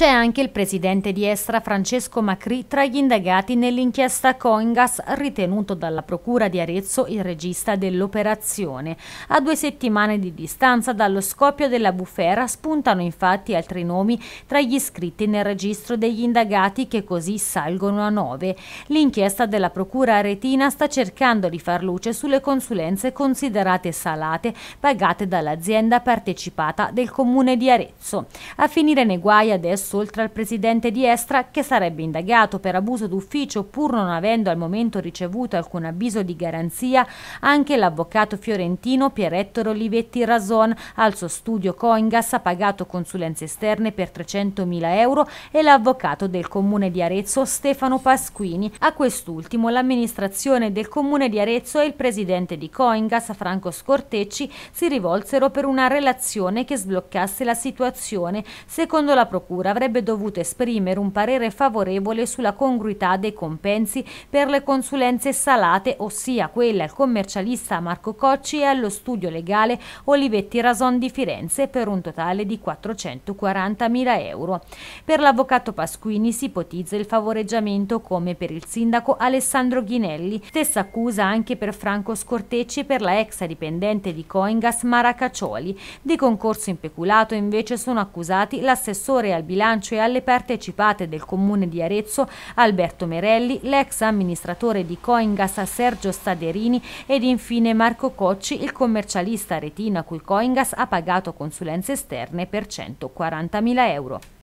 C'è anche il presidente di Estra Francesco Macri tra gli indagati nell'inchiesta Coingas ritenuto dalla Procura di Arezzo il regista dell'operazione. A due settimane di distanza dallo scoppio della bufera spuntano infatti altri nomi tra gli iscritti nel registro degli indagati che così salgono a nove. L'inchiesta della Procura aretina sta cercando di far luce sulle consulenze considerate salate pagate dall'azienda partecipata del Comune di Arezzo. A finire nei guai adesso corso, oltre al presidente di Estra, che sarebbe indagato per abuso d'ufficio pur non avendo al momento ricevuto alcun avviso di garanzia, anche l'avvocato fiorentino Pierettoro Olivetti Rason al suo studio Coingas ha pagato consulenze esterne per 300.000 euro e l'avvocato del comune di Arezzo Stefano Pasquini. A quest'ultimo l'amministrazione del comune di Arezzo e il presidente di Coingas Franco Scortecci si rivolsero per una relazione che sbloccasse la situazione. Secondo la procura avrebbe dovuto esprimere un parere favorevole sulla congruità dei compensi per le consulenze salate, ossia quelle al commercialista Marco Cocci e allo studio legale Olivetti Rason di Firenze per un totale di 440.000 euro. Per l'avvocato Pasquini si ipotizza il favoreggiamento come per il sindaco Alessandro Ghinelli, stessa accusa anche per Franco Scortecci e per la ex dipendente di Coingas Mara Caccioli. Di concorso impeculato invece sono accusati l'assessore al bilancio bilancio e alle partecipate del comune di Arezzo Alberto Merelli, l'ex amministratore di Coingas Sergio Staderini ed infine Marco Cocci, il commercialista aretino a cui Coingas ha pagato consulenze esterne per 140.000 euro.